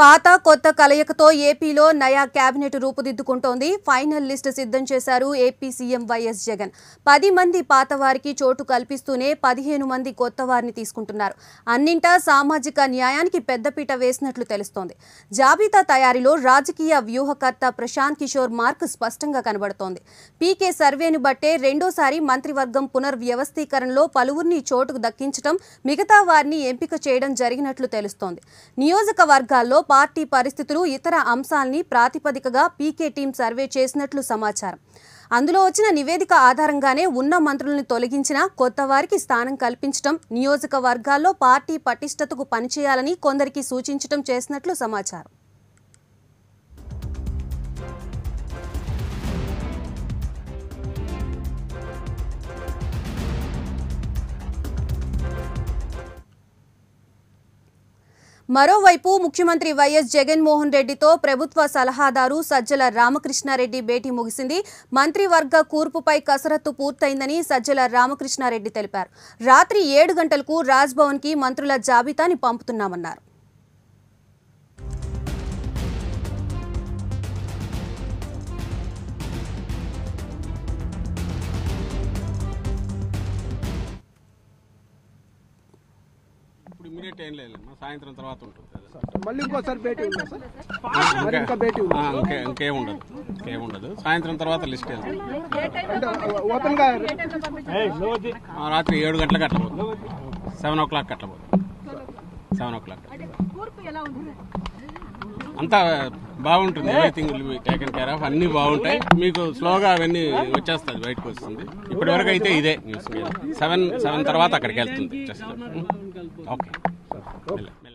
పాత కొత్త కలయికతో ఏపీలో నయా కేబినెట్ రూపుదిద్దుకుంటోంది ఫైనల్ లిస్ట్ సిద్ధం చేశారు ఏపీ సీఎం వైఎస్ జగన్ పది మంది పాత వారికి చోటు కల్పిస్తూనే పదిహేను మంది కొత్త వారిని తీసుకుంటున్నారు అన్నింటా సామాజిక న్యాయానికి పెద్దపీట వేసినట్లు తెలుస్తోంది జాబితా తయారీలో రాజకీయ వ్యూహకర్త ప్రశాంత్ కిషోర్ మార్క్ స్పష్టంగా కనబడుతోంది పీకే సర్వేను బట్టే రెండోసారి మంత్రివర్గం పునర్వ్యవస్థీకరణలో పలువురిని చోటుకు దక్కించడం మిగతా వారిని ఎంపిక చేయడం జరిగినట్లు తెలుస్తోంది నియోజకవర్గాల్లో పార్టీ పరిస్థితులు ఇతర అంశాల్ని ప్రాతిపదికగా పీకే టీం సర్వే చేసినట్లు సమాచారం అందులో వచ్చిన నివేదిక ఆధారంగానే ఉన్న మంత్రులను తొలగించిన కొత్త వారికి స్థానం కల్పించడం నియోజకవర్గాల్లో పార్టీ పటిష్టతకు పనిచేయాలని కొందరికి సూచించడం చేసినట్లు సమాచారం మరోవైపు ముఖ్యమంత్రి వైఎస్ జగన్మోహన్ రెడ్డితో ప్రభుత్వ సలహాదారు సజ్జల రామకృష్ణారెడ్డి భేటీ ముగిసింది మంత్రివర్గ కూర్పుపై కసరత్తు పూర్తయిందని సజ్జల రామకృష్ణారెడ్డి తెలిపారు రాత్రి ఏడు గంటలకు రాజ్భవన్కి మంత్రుల జాబితాని పంపుతున్నామన్నారు ఇప్పుడు ఇమీడియట్ ఏం లేదు సాయంత్రం తర్వాత ఉంటుంది మళ్ళీ ఇంకోసారి భేటీ ఇంకా ఇంకేం ఉండదు ఇంకేం ఉండదు సాయంత్రం తర్వాత లిస్ట్ వెళ్తుంది రాత్రి ఏడు గంటలకు కట్టబోదు సెవెన్ ఓ క్లాక్ కట్టబోదు సెవెన్ ఓ క్లాక్ అంతా బాగుంటుంది everything will be taken care of అన్ని బాగుంటాయి మీకు స్లోగా అవన్నీ వచ్చేస్తుంది బయటకు వస్తుంది ఇప్పటి వరకు అయితే ఇదే న్యూస్ సెవెన్ సెవెన్ తర్వాత అక్కడికి వెళ్తుంది ఓకే